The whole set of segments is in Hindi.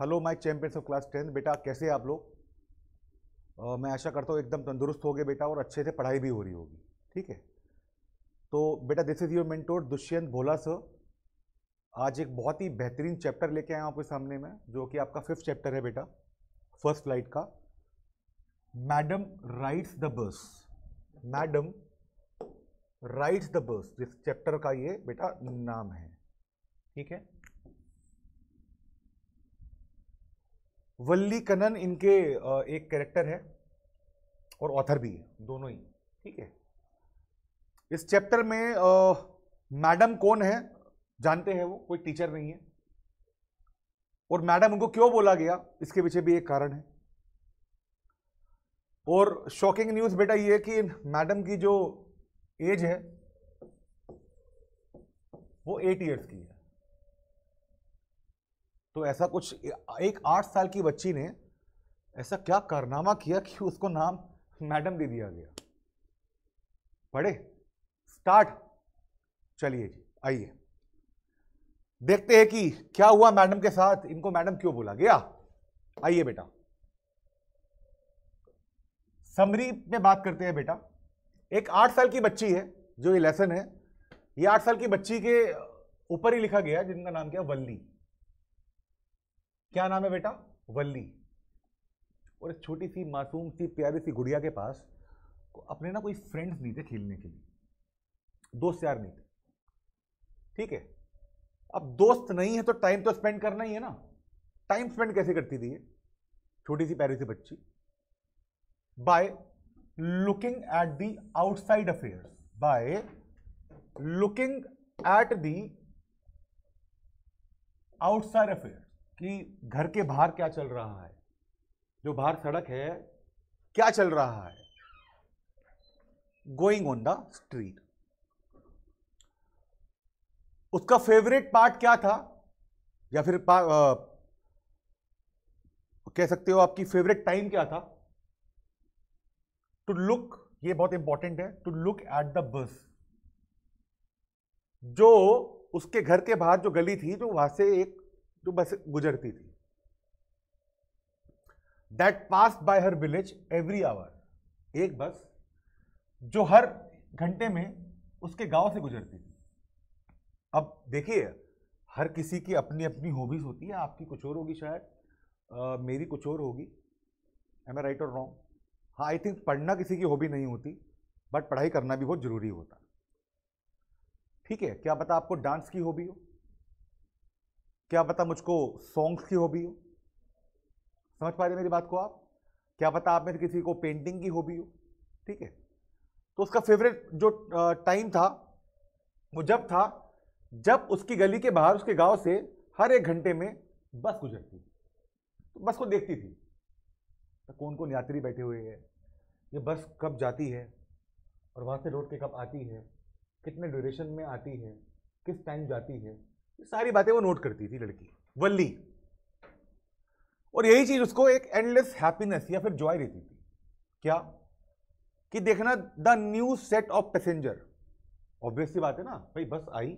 hello my champions of class tenth बेटा कैसे आप लोग uh, मैं आशा करता हूँ एकदम तंदुरुस्त हो गए बेटा और अच्छे से पढ़ाई भी हो रही होगी ठीक है तो बेटा this is your mentor Dushyant Bhola sir आज एक बहुत ही बेहतरीन चैप्टर लेके आया आपके सामने में जो कि आपका फिफ्थ चैप्टर है बेटा फर्स्ट फ्लाइट का madam rides the bus madam rides the bus जिस चैप्टर का ये बेटा नाम है ठीक है वल्ली कनन इनके एक कैरेक्टर है और ऑथर भी है दोनों ही ठीक है इस चैप्टर में मैडम कौन है जानते हैं वो कोई टीचर नहीं है और मैडम उनको क्यों बोला गया इसके पीछे भी एक कारण है और शॉकिंग न्यूज़ बेटा ये है कि मैडम की जो एज है वो एट इयर्स की है तो ऐसा कुछ एक आठ साल की बच्ची ने ऐसा क्या कारनामा किया कि उसको नाम मैडम दे दिया गया पढ़े स्टार्ट चलिए जी आइए देखते हैं कि क्या हुआ मैडम के साथ इनको मैडम क्यों बोला गया आइए बेटा समरी में बात करते हैं बेटा एक आठ साल की बच्ची है जो ये लेसन है ये आठ साल की बच्ची के ऊपर ही लिखा गया जिनका नाम क्या वल्ली क्या नाम है बेटा वल्ली और एक छोटी सी मासूम सी प्यारी सी गुड़िया के पास को अपने ना कोई फ्रेंड्स नहीं थे खेलने के लिए दोस्त यार नहीं थे ठीक है अब दोस्त नहीं है तो टाइम तो स्पेंड करना ही है ना टाइम स्पेंड कैसे करती थी ये छोटी सी प्यारी सी बच्ची by looking at the outside affair by looking at the outside affairs कि घर के बाहर क्या चल रहा है जो बाहर सड़क है क्या चल रहा है गोइंग ऑन द स्ट्रीट उसका फेवरेट पार्ट क्या था या फिर आ, कह सकते हो आपकी फेवरेट टाइम क्या था टू लुक ये बहुत इंपॉर्टेंट है to look at the bus जो उसके घर के बाहर जो गली थी जो वहां से एक तो बस गुजरती थी that pass by her village every hour एक बस जो हर घंटे में उसके गांव से गुजरती थी अब देखिए हर किसी की अपनी अपनी हॉबीज होती है आपकी कुछ और होगी शायद आ, मेरी कुछ और होगी एम आई राइट और रॉन्ग हाँ आई थिंक पढ़ना किसी की हॉबी नहीं होती बट पढ़ाई करना भी बहुत ज़रूरी होता ठीक है क्या पता आपको डांस की हॉबी हो क्या पता मुझको सॉन्ग्स की हॉबी हो समझ पा रहे मेरी बात को आप क्या पता आप में किसी को पेंटिंग की हॉबी हो ठीक है तो उसका फेवरेट जो टाइम था वो जब था जब उसकी गली के बाहर उसके गांव से हर एक घंटे में बस गुजरती थी तो बस को देखती थी तो कौन कौन यात्री बैठे हुए हैं ये बस कब जाती है और वहाँ से लौट के कब आती है कितने ड्यूरेशन में आती है किस टाइम जाती है सारी बातें वो नोट करती थी लड़की वल्ली और यही चीज उसको एक एंडलेस हैप्पीनेस या फिर जॉय देती थी क्या कि देखना the new set of passenger obviously बात है ना भाई बस आई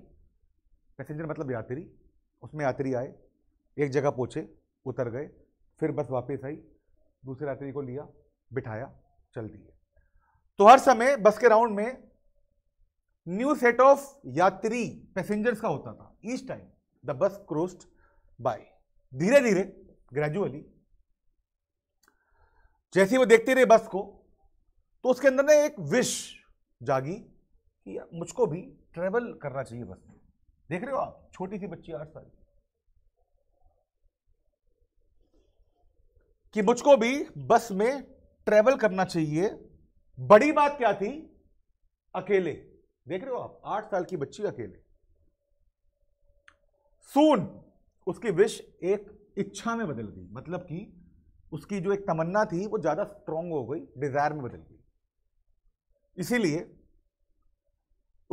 पैसेंजर मतलब यात्री उसमें यात्री आए एक जगह पहुंचे उतर गए फिर बस वापस आई दूसरे यात्री को लिया बिठाया चल दिए तो हर समय बस के राउंड में न्यू सेट ऑफ यात्री पैसेंजर्स का होता था each time the bus crossed by धीरे धीरे ग्रेजुअली जैसे वो देखते रहे बस को तो उसके अंदर ना एक विश जागी कि मुझको भी ट्रेवल करना चाहिए बस में देख रहे हो आप छोटी सी बच्ची आठ साल कि मुझको भी बस में ट्रेवल करना चाहिए बड़ी बात क्या थी अकेले देख रहे हो आप आठ साल की बच्ची अकेले सून उसकी विश एक इच्छा में बदल गई मतलब कि उसकी जो एक तमन्ना थी वो ज़्यादा स्ट्रांग हो गई डिज़ायर में बदल गई इसीलिए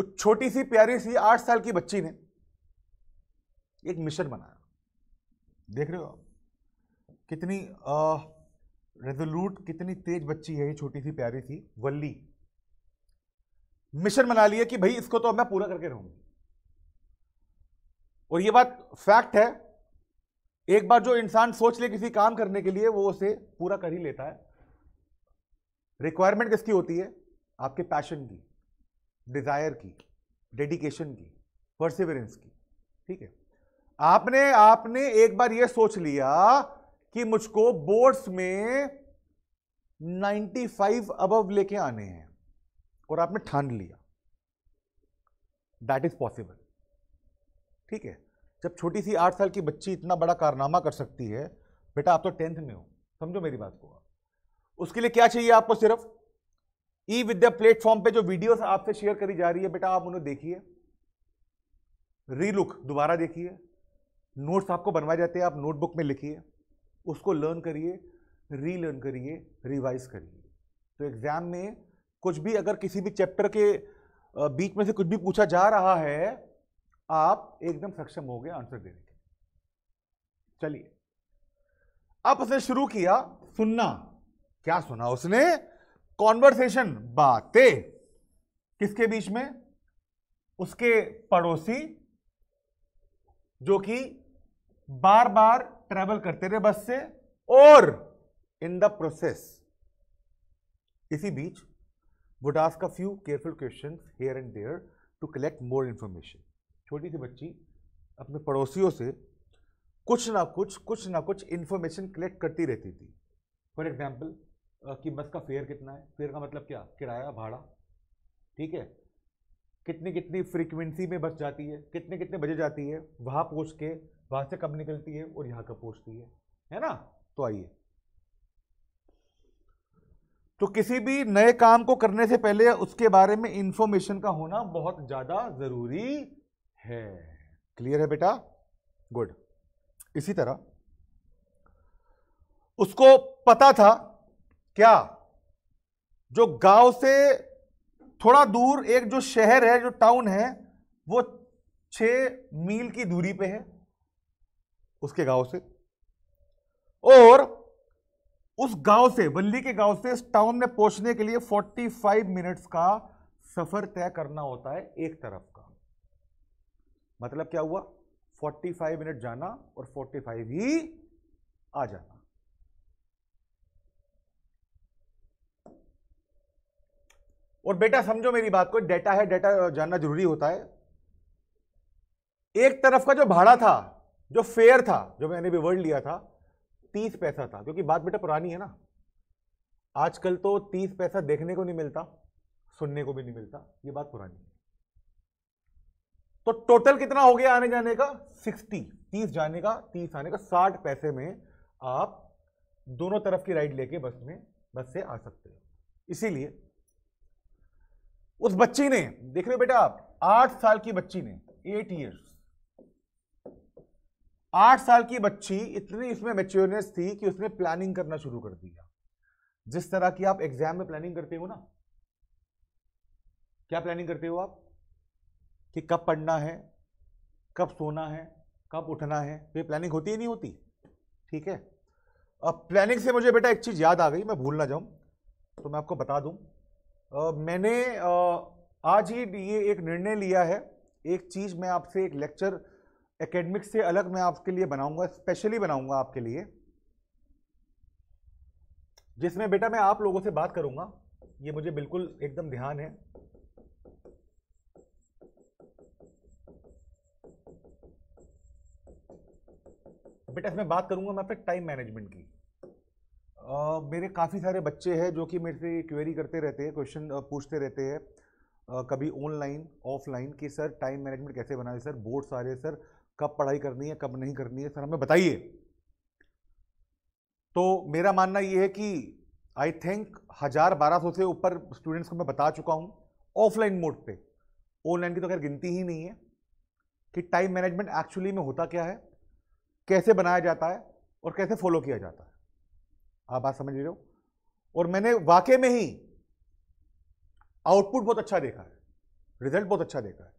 उस छोटी सी प्यारी सी आठ साल की बच्ची ने एक मिशन बनाया देख रहे हो आप कितनी रेजोल्यूट कितनी तेज बच्ची है ये छोटी सी प्यारी सी वल्ली मिशन बना लिया कि भाई इसको तो अब मैं पूरा करके रहूंगी और यह बात फैक्ट है एक बार जो इंसान सोच ले किसी काम करने के लिए वो उसे पूरा कर ही लेता है रिक्वायरमेंट किसकी होती है आपके पैशन की डिज़ायर की डेडिकेशन की परसिवरेंस की ठीक है आपने आपने एक बार ये सोच लिया कि मुझको बोर्ड्स में 95 अबव लेके आने हैं और आपने ठान लिया दैट इज पॉसिबल ठीक है जब छोटी सी आठ साल की बच्ची इतना बड़ा कारनामा कर सकती है बेटा आप तो टेंथ में हो समझो मेरी बात को उसके लिए क्या चाहिए आपको सिर्फ ई विद्या प्लेटफॉर्म पे जो वीडियोस आपसे शेयर करी जा रही है बेटा आप उन्हें देखिए रीलुक दोबारा देखिए नोट्स आपको बनवाए जाते हैं आप नोटबुक में लिखिए उसको लर्न करिए रीलर्न करिए रिवाइज करिए तो एग्ज़ाम में कुछ भी अगर किसी भी चैप्टर के बीच में से कुछ भी पूछा जा रहा है आप एकदम सक्षम हो गए आंसर देने के चलिए अब उसने शुरू किया सुनना क्या सुना उसने कॉन्वर्सेशन बातें किसके बीच में उसके पड़ोसी जो कि बार बार ट्रेवल करते रहे बस से और इन द प्रोसेस इसी बीच would ask a few careful question here and there to collect more information छोटी सी बच्ची अपने पड़ोसियों से कुछ ना कुछ कुछ ना कुछ इन्फॉर्मेशन कलेक्ट करती रहती थी फॉर एग्जाम्पल कि बस का फेयर कितना है फेयर का मतलब क्या किराया भाड़ा ठीक है कितनी कितनी फ्रीक्वेंसी में बस जाती है कितने कितने बजे जाती है वहाँ पहुँच के वहाँ से कब निकलती है और यहाँ कब पहुँचती है है ना तो आइए तो किसी भी नए काम को करने से पहले उसके बारे में इंफॉर्मेशन का होना बहुत ज़्यादा ज़रूरी है क्लियर है बेटा गुड इसी तरह उसको पता था क्या जो गांव से थोड़ा दूर एक जो शहर है जो टाउन है वो छ मील की दूरी पे है उसके गांव से और उस गांव से बल्ली के गांव से इस टाउन में पहुंचने के लिए 45 मिनट्स का सफर तय करना होता है एक तरफ का मतलब क्या हुआ 45 मिनट जाना और 45 ही आ जाना और बेटा समझो मेरी बात को डेटा है डेटा जानना जरूरी होता है एक तरफ का जो भाड़ा था जो फेयर था जो मैंने भी वर्ड लिया था तीस पैसा था क्योंकि बात बेटा पुरानी है ना आजकल तो तीस पैसा देखने को नहीं मिलता सुनने को भी नहीं मिलता ये बात पुरानी है तो टोटल कितना हो गया आने जाने का सिक्सटी तीस जाने का तीस आने का साठ पैसे में आप दोनों तरफ की राइड लेके बस में बस से आ सकते हो इसीलिए उस बच्ची ने देख रहे हो बेटा आप आठ साल की बच्ची ने एट ईयर्स आठ साल की बच्ची इतनी उसमें मेच्योरनेस थी कि उसने प्लानिंग करना शुरू कर दिया जिस तरह की आप एग्जाम में प्लानिंग करते हो ना क्या प्लानिंग करते हो आप कि कब पढ़ना है कब सोना है कब उठना है तो ये प्लानिंग होती ही नहीं होती ठीक है अब प्लानिंग से मुझे बेटा एक चीज़ याद आ गई मैं भूल ना जाऊँ तो मैं आपको बता दूँ मैंने आ, आज ही ये एक निर्णय लिया है एक चीज़ मैं आपसे एक लेक्चर एकेडमिक्स से अलग मैं आपके लिए बनाऊंगा स्पेशली बनाऊंगा आपके लिए जिसमें बेटा मैं आप लोगों से बात करूंगा ये मुझे बिल्कुल एकदम ध्यान है बेटा इसमें बात करूंगा मैं अपने टाइम मैनेजमेंट की Uh, मेरे काफ़ी सारे बच्चे हैं जो कि मेरे से क्वेरी करते रहते हैं क्वेश्चन पूछते रहते हैं कभी ऑनलाइन ऑफलाइन कि सर टाइम मैनेजमेंट कैसे बनाए सर बोर्ड्स आ रहे सर कब पढ़ाई करनी है कब नहीं करनी है सर हमें बताइए तो मेरा मानना यह है कि आई थिंक हज़ार बारह सौ से ऊपर स्टूडेंट्स को मैं बता चुका हूँ ऑफलाइन मोड पे ऑनलाइन की तो खैर गिनती ही नहीं है कि टाइम मैनेजमेंट एक्चुअली में होता क्या है कैसे बनाया जाता है और कैसे फॉलो किया जाता है आप बात समझ रहे हो और मैंने वाकई में ही आउटपुट बहुत अच्छा देखा है रिजल्ट बहुत अच्छा देखा है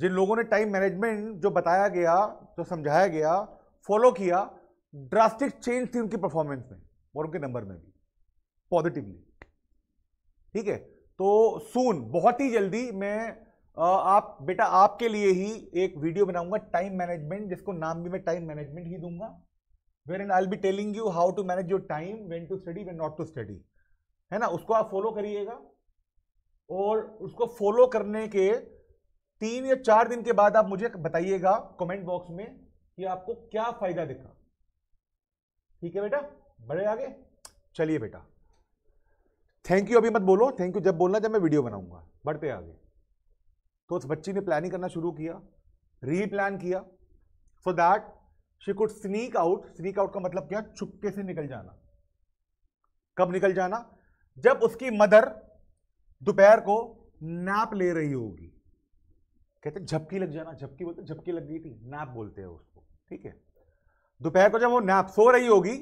जिन लोगों ने टाइम मैनेजमेंट जो बताया गया जो समझाया गया फॉलो किया ड्रास्टिक चेंज थी उनकी परफॉर्मेंस में और उनके नंबर में भी पॉजिटिवली ठीक है तो सून बहुत ही जल्दी मैं आप बेटा आपके लिए ही एक वीडियो बनाऊंगा टाइम मैनेजमेंट जिसको नाम भी मैं टाइम मैनेजमेंट ही दूंगा where and I be telling you how to manage your time when to study when not to study है ना उसको आप फॉलो करिएगा और उसको फॉलो करने के तीन या चार दिन के बाद आप मुझे बताइएगा कमेंट बॉक्स में कि आपको क्या फायदा दिखा ठीक है बेटा बड़े आगे चलिए बेटा थैंक यू अभी मत बोलो थैंक यू जब बोलना जब मैं वीडियो बनाऊंगा बढ़ते आगे तो उस बच्ची ने प्लानिंग करना शुरू किया री प्लान किया so that she could sneak out sneak out का मतलब क्या चुपके से निकल जाना कब निकल जाना जब उसकी मदर दोपहर को नैप ले रही होगी कहते झपकी लग जाना झपकी बोलते झपकी लग गई थी नैप बोलते हैं उसको ठीक है दोपहर को जब वो नैप सो रही होगी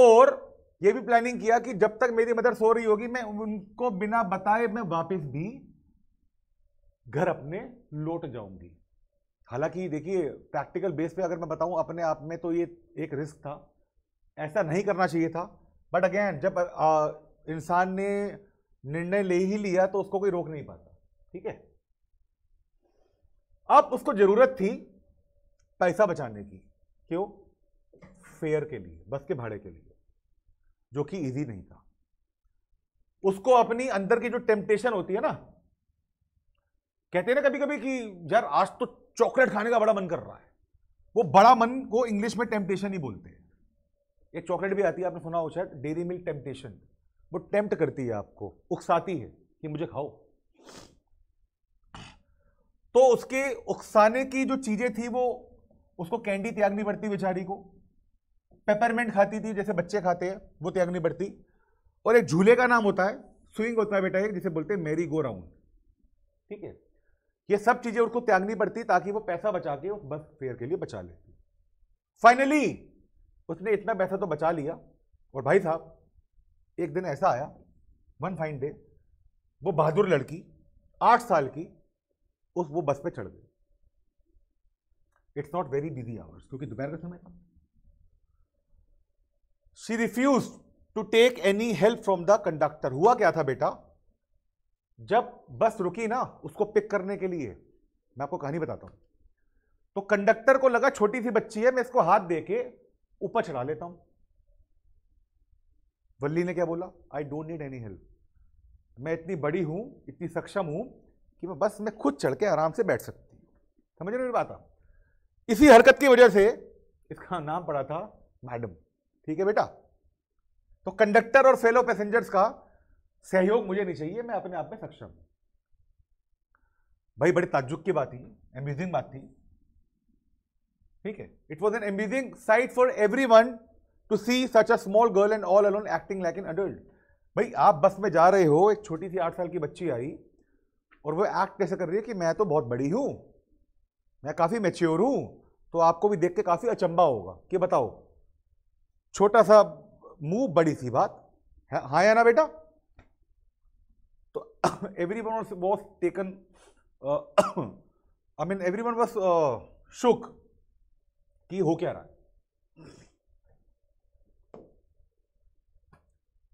और ये भी प्लानिंग किया कि जब तक मेरी मदर सो रही होगी मैं उनको बिना बताए मैं वापस भी घर अपने लौट जाऊंगी हालांकि देखिए प्रैक्टिकल बेस पे अगर मैं बताऊं अपने आप में तो ये एक रिस्क था ऐसा नहीं करना चाहिए था बट अगेन जब इंसान ने निर्णय ले ही लिया तो उसको कोई रोक नहीं पाता ठीक है अब उसको जरूरत थी पैसा बचाने की क्यों फेयर के लिए बस के भाड़े के लिए जो कि इजी नहीं था उसको अपनी अंदर की जो टेम्पटेशन होती है ना कहते हैं ना कभी कभी कि यार आज तो चॉकलेट खाने का बड़ा मन कर रहा है वो बड़ा मन को इंग्लिश में टेम्पटेशन ही बोलते हैं एक चॉकलेट भी आती है आपने सुना हो शायद डेरी मिल्क टेम्पटेशन वो टेम्प्ट करती है आपको उकसाती है कि मुझे खाओ तो उसके उकसाने की जो चीजें थी वो उसको कैंडी त्यागनी पड़ती बेचारी को पेपरमेंट खाती थी जैसे बच्चे खाते हैं वो त्यागनी पड़ती और एक झूले का नाम होता है स्विंग होता है बेटा एक जिसे बोलते हैं मेरी गो राउंड ठीक है ये सब चीजें उसको त्यागनी पड़ती ताकि वो पैसा बचा के उस बस फेयर के लिए बचा लेती फाइनली उसने इतना पैसा तो बचा लिया और भाई साहब एक दिन ऐसा आया वन फाइन डे वो बहादुर लड़की आठ साल की उस वो बस पे चढ़ गई it's not very busy hours क्योंकि दोपहर का समय था she refuse to take any help from the conductor हुआ क्या था बेटा जब बस रुकी ना उसको पिक करने के लिए मैं आपको कहानी बताता हूं तो कंडक्टर को लगा छोटी सी बच्ची है मैं इसको हाथ दे के ऊपर चढ़ा लेता हूं वल्ली ने क्या बोला I don't need any help मैं इतनी बड़ी हूँ इतनी सक्षम हूँ कि मैं बस मैं खुद चढ़ के आराम से बैठ सकती हूँ समझ रहे मेरी बात आप इसी हरकत की वजह से इसका नाम पड़ा था मैडम ठीक है बेटा तो कंडक्टर और फेलो पैसेंजर्स का सहयोग मुझे नहीं चाहिए मैं अपने आप में सक्षम हूं भाई बड़ी ताज्जुक की बात थी एम्यूजिंग बात थी ठीक है it was an amusing sight for everyone to see such a small girl and all alone acting like an adult भाई आप बस में जा रहे हो एक छोटी सी आठ साल की बच्ची आई और वो एक्ट कैसे कर रही है कि मैं तो बहुत बड़ी हूँ मैं काफ़ी मेच्योर हूँ तो आपको भी देख के काफ़ी अचंबा होगा कि बताओ छोटा सा मुंह बड़ी सी बात हाँ, हाँ या ना बेटा तो everyone was taken I mean everyone was shook कि हो क्या रहा है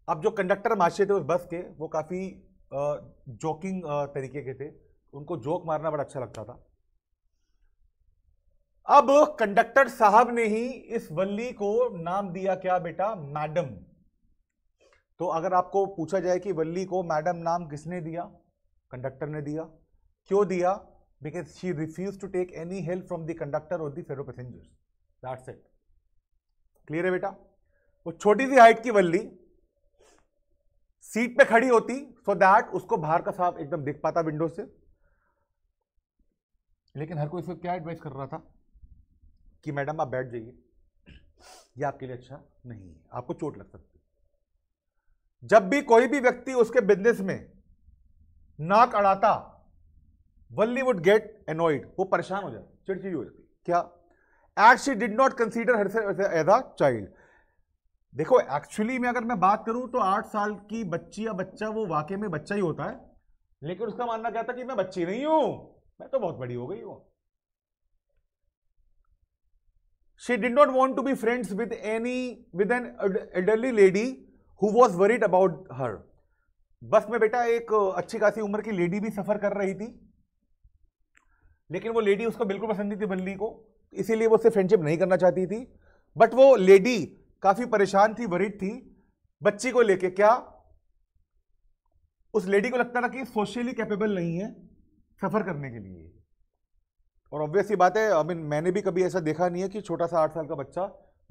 अब जो कंडक्टर माशे थे उस बस के वो काफ़ी जोकिंग तरीके के थे उनको जोक मारना बड़ा अच्छा लगता था अब कंडक्टर साहब ने ही इस वल्ली को नाम दिया क्या बेटा मैडम तो अगर आपको पूछा जाए कि वल्ली को मैडम नाम किसने दिया कंडक्टर ने दिया क्यों दिया because she refuse to take any help from the conductor और the fellow passengers that's it clear है बेटा वो छोटी सी हाइट की वल्ली सीट पे खड़ी होती सो so दैट उसको बाहर का साफ एकदम दिख पाता विंडो से लेकिन हर कोई इसको क्या एडवाइस कर रहा था कि मैडम आप बैठ जाइए ये आपके लिए अच्छा नहीं है आपको चोट लग सकती जब भी कोई भी व्यक्ति उसके बिजनेस में नाक अड़ाता वल्ली वुड गेट एनॉइड वो परेशान हो जाती चिड़चिड़ी हो जाती क्या at she did not consider her as a child देखो एक्चुअली में अगर मैं बात करूं तो आठ साल की बच्ची या बच्चा वो वाकई में बच्चा ही होता है लेकिन उसका मानना क्या था कि मैं बच्ची नहीं हूं मैं तो बहुत बड़ी हो गई हूं she did not want to be friends with any with an elderly lady who was worried about her bus में बेटा एक अच्छी खासी उम्र की लेडी भी सफर कर रही थी लेकिन वो लेडी उसको बिल्कुल पसंद नहीं थी बल्ली को इसीलिए वो उससे फ्रेंडशिप नहीं करना चाहती थी बट वो लेडी काफी परेशान थी वरिड थी बच्ची को लेके क्या उस लेडी को लगता था कि सोशली कैपेबल नहीं है सफर करने के लिए और ऑब्वियस ही बात है आई मीन मैंने भी कभी ऐसा देखा नहीं है कि छोटा सा आठ साल का बच्चा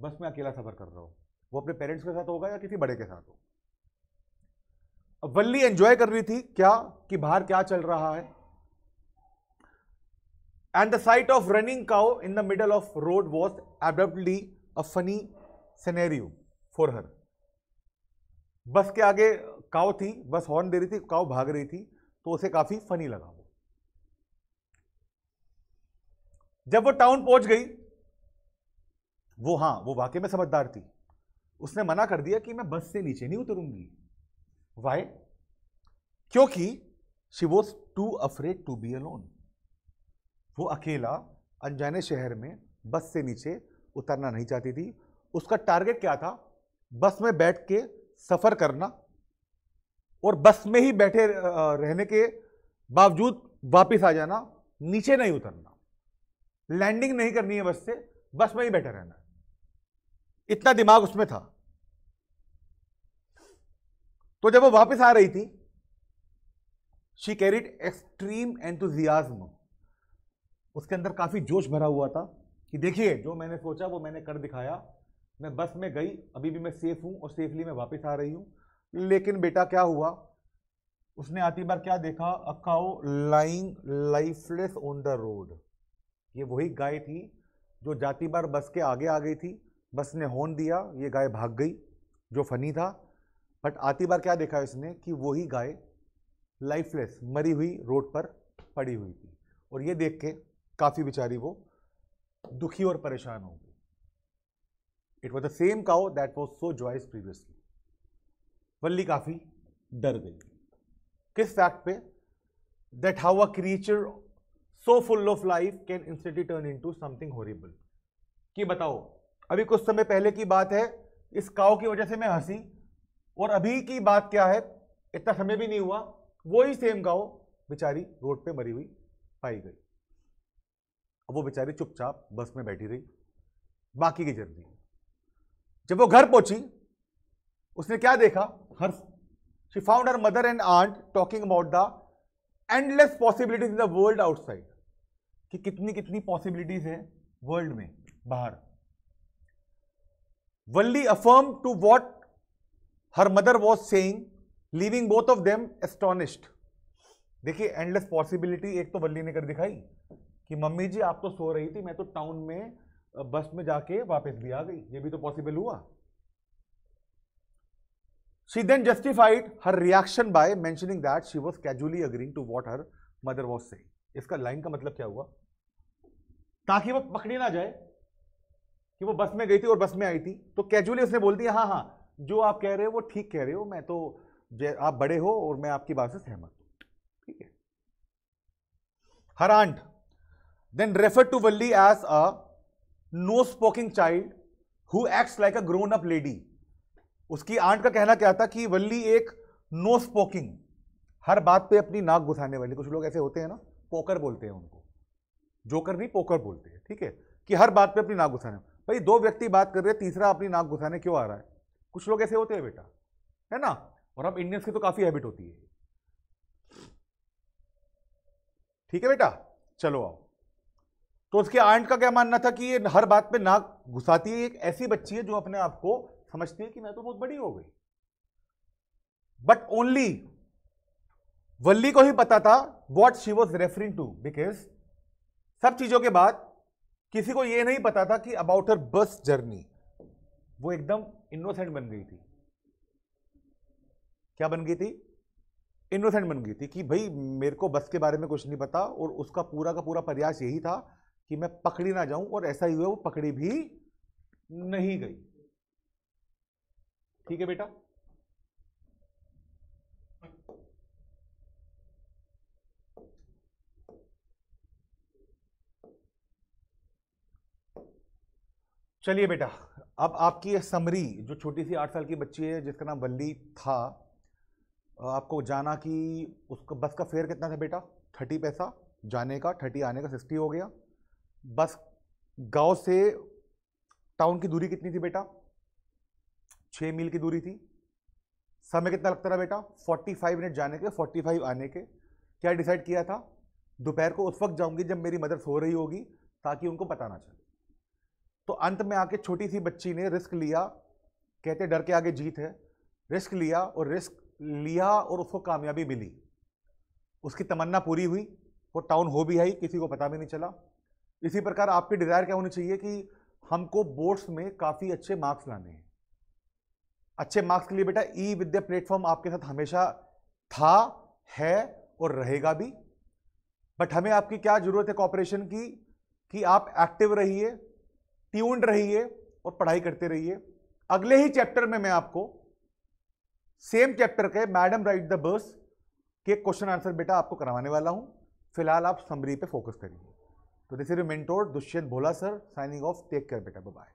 बस में अकेला सफर कर रहा हो वो अपने पेरेंट्स के साथ होगा या किसी बड़े के साथ हो वल्ली एंजॉय कर रही थी क्या कि बाहर क्या चल रहा है and the sight of running cow in the middle of road was abruptly a funny scenario for her bus के आगे काव थी बस हॉर्न दे रही थी काव भाग रही थी तो उसे काफी फनी लगा वो जब वो टाउन पहुंच गई वो हाँ वो वाकई में समझदार थी उसने मना कर दिया कि मैं बस से नीचे नहीं उतरूंगी वाई क्योंकि she was too afraid to be alone वो अकेला अनजाने शहर में बस से नीचे उतरना नहीं चाहती थी उसका टारगेट क्या था बस में बैठ के सफ़र करना और बस में ही बैठे रहने के बावजूद वापस आ जाना नीचे नहीं उतरना लैंडिंग नहीं करनी है बस से बस में ही बैठे रहना इतना दिमाग उसमें था तो जब वो वापस आ रही थी शी कैरिट एक्सट्रीम एंथुजियाज्म उसके अंदर काफ़ी जोश भरा हुआ था कि देखिए जो मैंने सोचा वो मैंने कर दिखाया मैं बस में गई अभी भी मैं सेफ हूँ और सेफली मैं वापस आ रही हूँ लेकिन बेटा क्या हुआ उसने आती बार क्या देखा a cow lying lifeless on the road ये वही गाय थी जो जाती बार बस के आगे आ गई थी बस ने हॉर्न दिया ये गाय भाग गई जो फनी था बट आती बार क्या देखा इसने कि वही गाय लाइफलेस मरी हुई रोड पर पड़ी हुई थी और ये देख के काफ़ी बेचारी वो दुखी और परेशान हो गई it was the same cow that was so joyous previously Valli काफ़ी डर गई किस फैक्ट पे that how a creature so full of life can instantly turn into something horrible कि बताओ अभी कुछ समय पहले की बात है इस काउ की वजह से मैं हंसी और अभी की बात क्या है इतना समय भी नहीं हुआ वो ही सेम गाओ बेचारी रोड पे मरी हुई पाई गई अब वो बेचारी चुपचाप बस में बैठी रही बाकी की जर्नी जब वो घर पहुंची उसने क्या देखा her she found her mother and aunt talking about the endless possibilities in the world outside कि कितनी कितनी पॉसिबिलिटीज है वर्ल्ड में बाहर Valli affirm to what her mother was saying leaving both of them astonished देखिए एंडलेस पॉसिबिलिटी एक तो वल्ली ने कर दिखाई कि मम्मी जी आप तो सो रही थी मैं तो टाउन में बस में जाके वापस भी आ गई ये भी तो पॉसिबल हुआ she then justified her reaction by mentioning that she was casually agreeing to what her mother was say इसका लाइन का मतलब क्या हुआ ताकि वो पकड़ी ना जाए कि वो बस में गई थी और बस में आई थी तो कैजुअली उसने बोल दिया हाँ हाँ जो आप कह रहे हो वो ठीक कह रहे हो मैं तो आप बड़े हो और मैं आपकी बात से सहमत हूं ठीक है her aunt then refer to Valli as a no spoken child who acts like a grown up lady उसकी आंट का कहना क्या था कि वल्ली एक नो स्पोकिंग हर बात पे अपनी नाक घुसाने वाली कुछ लोग ऐसे होते हैं ना पोकर बोलते हैं उनको जोकर नहीं पोकर बोलते हैं ठीक है कि हर बात पे अपनी नाक घुसाने भाई दो व्यक्ति बात कर रहे हैं तीसरा अपनी नाक घुसाने क्यों आ रहा है कुछ लोग ऐसे होते हैं बेटा है ना और हम इंडियंस की तो काफ़ी हैबिट होती है ठीक है बेटा चलो आओ तो उसके आंट का क्या मानना था कि ये हर बात पे नाक घुसाती है एक ऐसी बच्ची है जो अपने आप को समझती है कि मैं तो बहुत बड़ी हो गई बट ओनली वल्ली को ही पता था what she was referring to because सब चीजों के बाद किसी को यह नहीं पता था कि अबाउट हर बस जर्नी वो एकदम इनोसेंट बन गई थी क्या बन गई थी इनोसेंट बन गई थी कि भाई मेरे को बस के बारे में कुछ नहीं पता और उसका पूरा का पूरा प्रयास यही था कि मैं पकड़ी ना जाऊं और ऐसा ही हुआ वो पकड़ी भी नहीं गई ठीक है बेटा चलिए बेटा अब आपकी ये समरी जो छोटी सी आठ साल की बच्ची है जिसका नाम वल्ली था आपको जाना कि उसका बस का फेयर कितना था बेटा थर्टी पैसा जाने का थर्टी आने का सिक्सटी हो गया बस गांव से टाउन की दूरी कितनी थी बेटा छः मील की दूरी थी समय कितना लगता रहा बेटा 45 मिनट जाने के 45 आने के क्या डिसाइड किया था दोपहर को उस वक्त जाऊंगी जब मेरी मदर सो रही होगी ताकि उनको पता ना चले तो अंत में आके छोटी सी बच्ची ने रिस्क लिया कहते डर के आगे जीत है रिस्क लिया और रिस्क लिया और उसको कामयाबी मिली उसकी तमन्ना पूरी हुई वो टाउन हो भी आई किसी को पता भी नहीं चला इसी प्रकार आपकी डिज़ायर क्या होनी चाहिए कि हमको बोर्ड्स में काफ़ी अच्छे मार्क्स लाने हैं अच्छे मार्क्स के लिए बेटा ई विद्या प्लेटफॉर्म आपके साथ हमेशा था है और रहेगा भी बट हमें आपकी क्या ज़रूरत है कॉपरेशन की कि आप एक्टिव रहिए ट्यून्ड रहिए और पढ़ाई करते रहिए अगले ही चैप्टर में मैं आपको सेम चैप्टर के मैडम राइट द बस के क्वेश्चन आंसर बेटा आपको करवाने वाला हूं फिलहाल आप समरी पे फोकस करिए तो this is mentor Dushyant Bhola sir signing off take care बेटा बाय